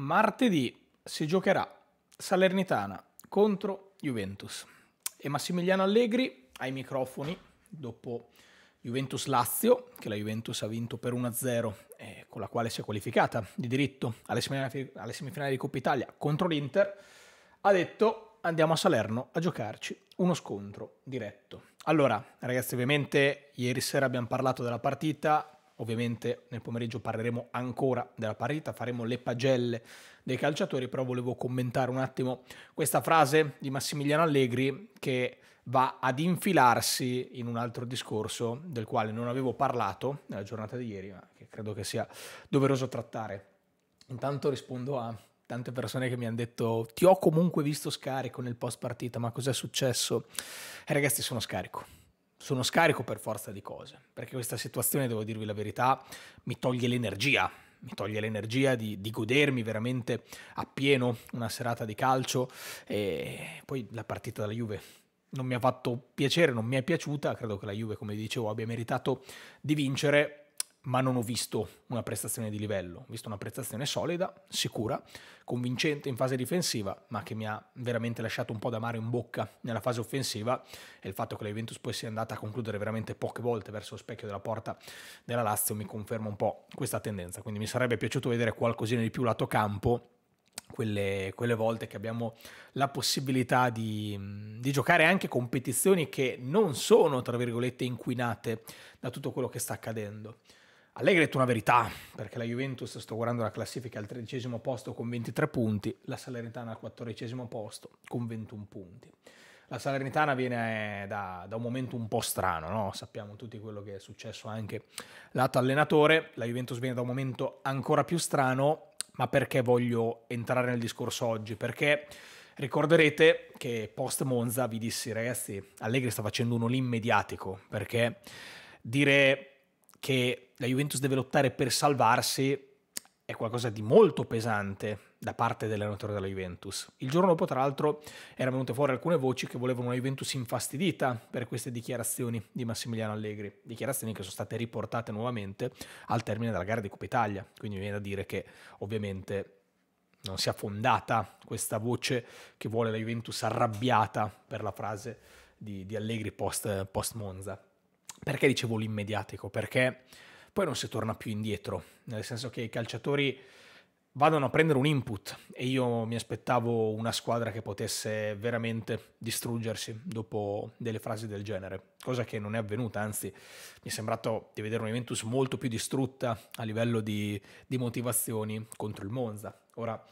Martedì si giocherà Salernitana contro Juventus e Massimiliano Allegri ai microfoni dopo Juventus Lazio, che la Juventus ha vinto per 1-0 eh, con la quale si è qualificata di diritto alle semifinali, alle semifinali di Coppa Italia contro l'Inter, ha detto andiamo a Salerno a giocarci uno scontro diretto. Allora, ragazzi, ovviamente ieri sera abbiamo parlato della partita, Ovviamente nel pomeriggio parleremo ancora della partita, faremo le pagelle dei calciatori, però volevo commentare un attimo questa frase di Massimiliano Allegri che va ad infilarsi in un altro discorso del quale non avevo parlato nella giornata di ieri, ma che credo che sia doveroso trattare. Intanto rispondo a tante persone che mi hanno detto ti ho comunque visto scarico nel post partita, ma cos'è successo? Eh, ragazzi, sono scarico sono scarico per forza di cose, perché questa situazione, devo dirvi la verità, mi toglie l'energia, mi toglie l'energia di, di godermi veramente appieno una serata di calcio e poi la partita della Juve non mi ha fatto piacere, non mi è piaciuta, credo che la Juve, come dicevo, abbia meritato di vincere, ma non ho visto una prestazione di livello, ho visto una prestazione solida, sicura, convincente in fase difensiva, ma che mi ha veramente lasciato un po' d'amaro in bocca nella fase offensiva e il fatto che la Juventus poi sia andata a concludere veramente poche volte verso lo specchio della porta della Lazio mi conferma un po' questa tendenza, quindi mi sarebbe piaciuto vedere qualcosina di più lato campo. Quelle, quelle, volte che abbiamo la possibilità di, di, giocare anche competizioni che non sono, tra virgolette, inquinate da tutto quello che sta accadendo. Allegri ha detto una verità, perché la Juventus, sto guardando la classifica, al tredicesimo posto con 23 punti, la Salernitana al quattordicesimo posto con 21 punti. La Salernitana viene eh, da, da un momento un po' strano, no? sappiamo tutti quello che è successo anche lato allenatore, la Juventus viene da un momento ancora più strano, ma perché voglio entrare nel discorso oggi? Perché ricorderete che post Monza vi dissi ragazzi, Allegri sta facendo un olì mediatico, perché dire che la Juventus deve lottare per salvarsi è qualcosa di molto pesante da parte dell'allenatore della Juventus. Il giorno dopo, tra l'altro, erano venute fuori alcune voci che volevano una Juventus infastidita per queste dichiarazioni di Massimiliano Allegri, dichiarazioni che sono state riportate nuovamente al termine della gara di Coppa Italia, quindi viene da dire che ovviamente non si è fondata questa voce che vuole la Juventus arrabbiata per la frase di, di Allegri post, post Monza. Perché dicevo l'immediatico? Perché poi non si torna più indietro, nel senso che i calciatori vadano a prendere un input e io mi aspettavo una squadra che potesse veramente distruggersi dopo delle frasi del genere, cosa che non è avvenuta, anzi mi è sembrato di vedere una Juventus molto più distrutta a livello di, di motivazioni contro il Monza. Ora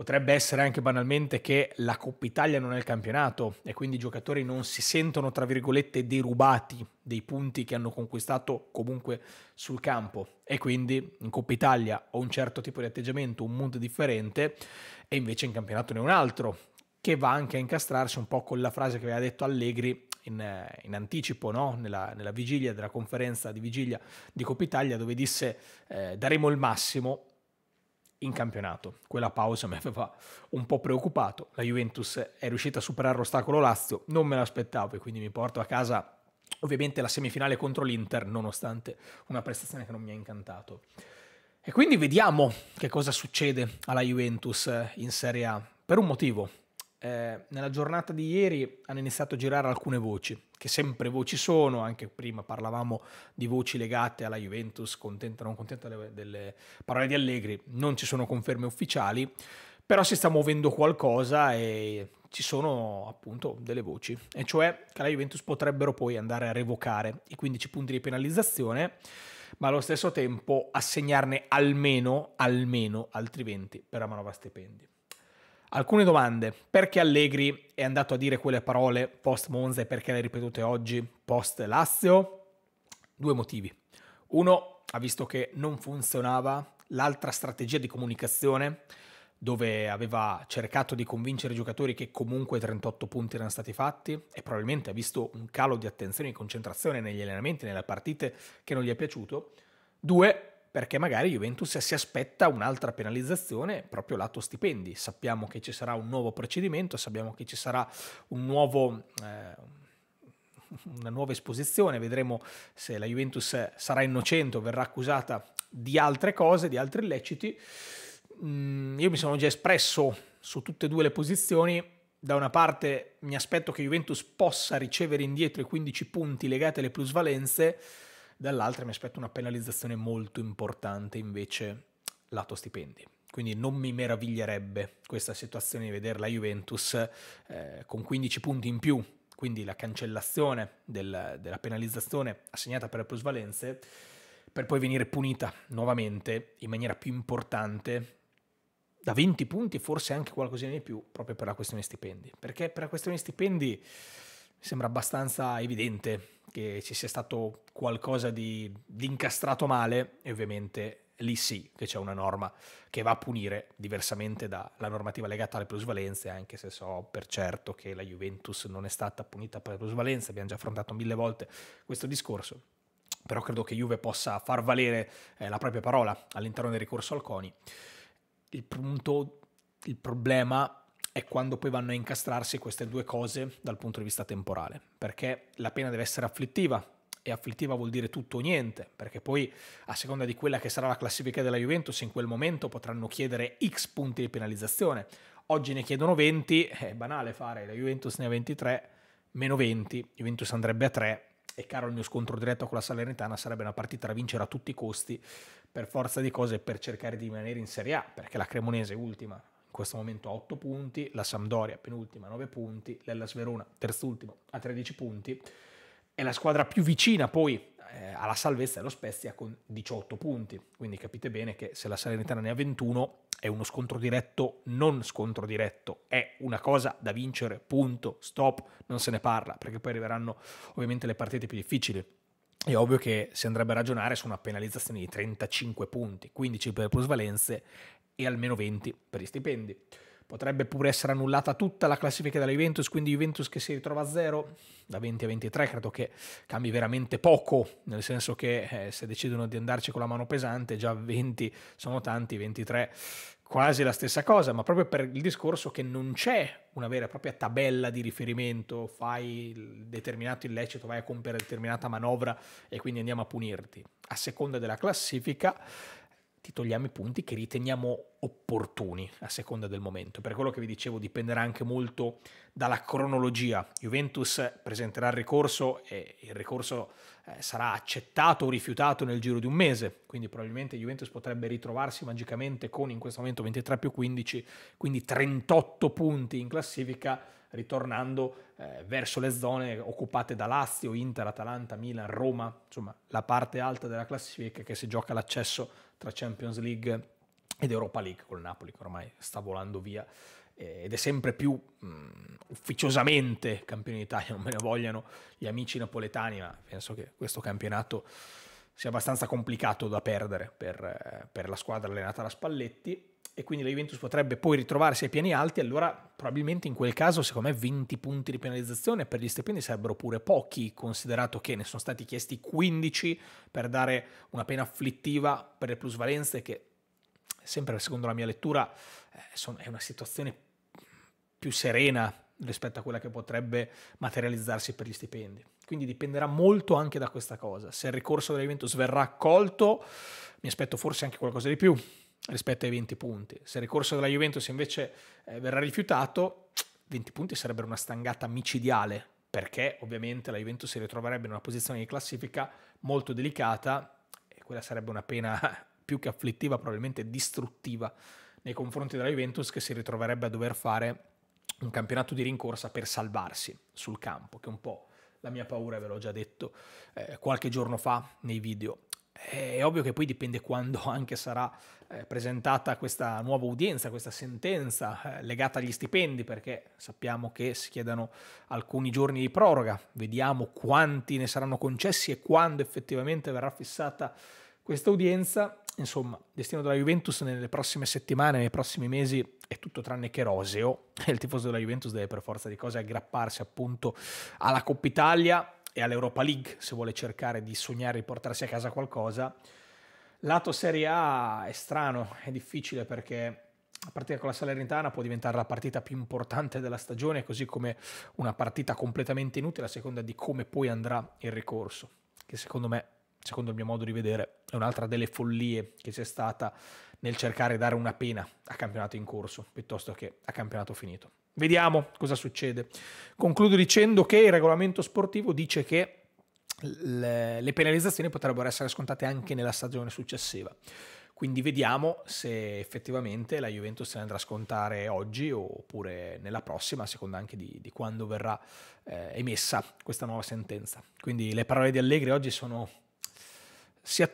Potrebbe essere anche banalmente che la Coppa Italia non è il campionato e quindi i giocatori non si sentono, tra virgolette, derubati dei punti che hanno conquistato comunque sul campo. E quindi in Coppa Italia ho un certo tipo di atteggiamento, un mood differente, e invece in campionato ne è un altro, che va anche a incastrarsi un po' con la frase che aveva detto Allegri in, eh, in anticipo, no? nella, nella, vigilia della conferenza di vigilia di Coppa Italia, dove disse eh, daremo il massimo in campionato. Quella pausa mi aveva un po' preoccupato. La Juventus è riuscita a superare l'ostacolo Lazio, non me l'aspettavo e quindi mi porto a casa ovviamente la semifinale contro l'Inter, nonostante una prestazione che non mi ha incantato. E quindi vediamo che cosa succede alla Juventus eh, in Serie A. Per un motivo, eh, nella giornata di ieri hanno iniziato a girare alcune voci, che sempre voci sono, anche prima parlavamo di voci legate alla Juventus, contenta o non contenta delle, delle parole di Allegri, non ci sono conferme ufficiali, però si sta muovendo qualcosa e ci sono appunto delle voci, e cioè che la Juventus potrebbero poi andare a revocare i 15 punti di penalizzazione, ma allo stesso tempo assegnarne almeno, almeno altri 20 per la manovra stipendi. Alcune domande. Perché Allegri è andato a dire quelle parole post Monza e perché le ha ripetute oggi post Lazio? Due motivi. Uno, ha visto che non funzionava l'altra strategia di comunicazione dove aveva cercato di convincere i giocatori che comunque 38 punti erano stati fatti e probabilmente ha visto un calo di attenzione e concentrazione negli allenamenti, nelle partite che non gli è piaciuto. Due, perché magari Juventus si aspetta un'altra penalizzazione proprio lato stipendi. Sappiamo che ci sarà un nuovo procedimento, sappiamo che ci sarà un nuovo... Eh, una nuova esposizione, vedremo se la Juventus sarà innocente o verrà accusata di altre cose, di altri illeciti. Mm, io mi sono già espresso su tutte e due le posizioni. Da una parte mi aspetto che Juventus possa ricevere indietro i 15 punti legati alle plusvalenze, dall'altra mi aspetto una penalizzazione molto importante invece lato stipendi. Quindi non mi meraviglierebbe questa situazione di vedere la Juventus eh, con 15 punti in più, quindi la cancellazione del, della penalizzazione assegnata per le plusvalenze, per poi venire punita nuovamente in maniera più importante da 20 punti forse anche qualcosina di più proprio per la questione stipendi. Perché per la questione stipendi mi sembra abbastanza evidente che ci sia stato qualcosa di, di incastrato male e ovviamente lì sì che c'è una norma che va a punire diversamente dalla normativa legata alle plusvalenze, anche se so per certo che la Juventus non è stata punita per plusvalenze, abbiamo già affrontato mille volte questo discorso, però credo che Juve possa far valere eh, la propria parola all'interno del ricorso al CONI. Il punto, il problema è quando poi vanno a incastrarsi queste due cose dal punto di vista temporale, perché la pena deve essere afflittiva, e afflittiva vuol dire tutto o niente, perché poi a seconda di quella che sarà la classifica della Juventus in quel momento potranno chiedere x punti di penalizzazione. Oggi ne chiedono 20, è banale fare, la Juventus ne ha 23, meno 20, Juventus andrebbe a 3 e caro il mio scontro diretto con la Salernitana sarebbe una partita da vincere a tutti i costi per forza di cose per cercare di rimanere in Serie A, perché la Cremonese è ultima in questo momento a 8 punti, la Sampdoria penultima a 9 punti, l'Ellas Verona terzultima a 13 punti, e la squadra più vicina poi eh, alla salvezza è lo Spezia con 18 punti, quindi capite bene che se la Salernitana ne ha 21 è uno scontro diretto, non scontro diretto, è una cosa da vincere, punto, stop, non se ne parla, perché poi arriveranno ovviamente le partite più difficili. È ovvio che si andrebbe a ragionare su una penalizzazione di 35 punti, 15 per plusvalenze e almeno 20 per i stipendi. Potrebbe pure essere annullata tutta la classifica della Juventus, quindi Juventus che si ritrova a zero da 20 a 23 credo che cambi veramente poco, nel senso che eh, se decidono di andarci con la mano pesante già 20 sono tanti, 23 quasi la stessa cosa, ma proprio per il discorso che non c'è una vera e propria tabella di riferimento, fai determinato illecito, vai a compiere determinata manovra e quindi andiamo a punirti. A seconda della classifica ti togliamo i punti che riteniamo opportuni a seconda del momento. Per quello che vi dicevo dipenderà anche molto dalla cronologia. Juventus presenterà il ricorso e il ricorso eh, sarà accettato o rifiutato nel giro di un mese, quindi probabilmente Juventus potrebbe ritrovarsi magicamente con in questo momento 23 più 15, quindi 38 punti in classifica ritornando eh, verso le zone occupate da Lazio, Inter, Atalanta, Milan, Roma, insomma la parte alta della classifica che si gioca l'accesso tra Champions League ed Europa League con il Napoli che ormai sta volando via eh, ed è sempre più mh, mm, ufficiosamente campione d'Italia, non me ne vogliano gli amici napoletani, ma penso che questo campionato sia abbastanza complicato da perdere per, eh, per la squadra allenata da Spalletti e quindi la Juventus potrebbe poi ritrovarsi ai piani alti, allora probabilmente in quel caso secondo me 20 punti di penalizzazione per gli stipendi sarebbero pure pochi, considerato che ne sono stati chiesti 15 per dare una pena afflittiva per le plusvalenze che sempre secondo la mia lettura eh, è una situazione più serena rispetto a quella che potrebbe materializzarsi per gli stipendi. Quindi dipenderà molto anche da questa cosa. Se il ricorso della Juventus verrà accolto, mi aspetto forse anche qualcosa di più, rispetto ai 20 punti. Se il ricorso della Juventus invece eh, verrà rifiutato, 20 punti sarebbero una stangata micidiale, perché ovviamente la Juventus si ritroverebbe in una posizione di classifica molto delicata e quella sarebbe una pena più che afflittiva, probabilmente distruttiva nei confronti della Juventus che si ritroverebbe a dover fare un campionato di rincorsa per salvarsi sul campo, che è un po' la mia paura, ve l'ho già detto eh, qualche giorno fa nei video. Eh, è ovvio che poi dipende quando anche sarà eh, presentata questa nuova udienza, questa sentenza eh, legata agli stipendi, perché sappiamo che si chiedono alcuni giorni di proroga, vediamo quanti ne saranno concessi e quando effettivamente verrà fissata questa udienza. Insomma, il destino della Juventus nelle prossime settimane, nei prossimi mesi è tutto tranne che roseo il tifoso della Juventus deve per forza di cose aggrapparsi appunto alla Coppa Italia e all'Europa League se vuole cercare di sognare di portarsi a casa qualcosa. Lato Serie A è strano, è difficile perché la partita con la Salernitana può diventare la partita più importante della stagione, così come una partita completamente inutile a seconda di come poi andrà il ricorso, che secondo me, secondo il mio modo di vedere, è un'altra delle follie che c'è stata nel cercare di dare una pena a campionato in corso piuttosto che a campionato finito. Vediamo cosa succede. Concludo dicendo che il regolamento sportivo dice che le penalizzazioni potrebbero essere scontate anche nella stagione successiva. Quindi vediamo se effettivamente la Juventus se ne andrà a scontare oggi oppure nella prossima, a seconda anche di, di quando verrà eh, emessa questa nuova sentenza. Quindi le parole di Allegri oggi sono sia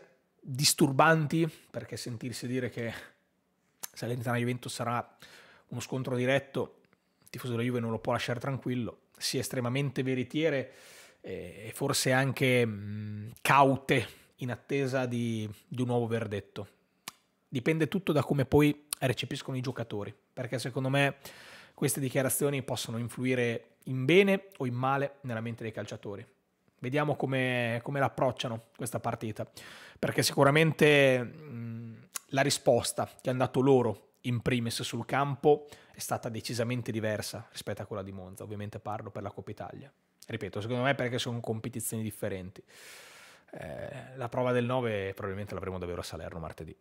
disturbanti, perché sentirsi dire che Salernitana-Juventus sarà uno scontro diretto, il tifoso della Juve non lo può lasciare tranquillo, sia estremamente veritiere eh, e forse anche mh, mm, caute in attesa di, di un nuovo verdetto. Dipende tutto da come poi recepiscono i giocatori, perché secondo me queste dichiarazioni possono influire in bene o in male nella mente dei calciatori. Vediamo come, come l'approcciano questa partita, perché sicuramente mh, la risposta che hanno dato loro in primis sul campo è stata decisamente diversa rispetto a quella di Monza, ovviamente parlo per la Coppa Italia. Ripeto, secondo me perché sono competizioni differenti. Eh, la prova del 9 probabilmente l'avremo davvero a Salerno martedì.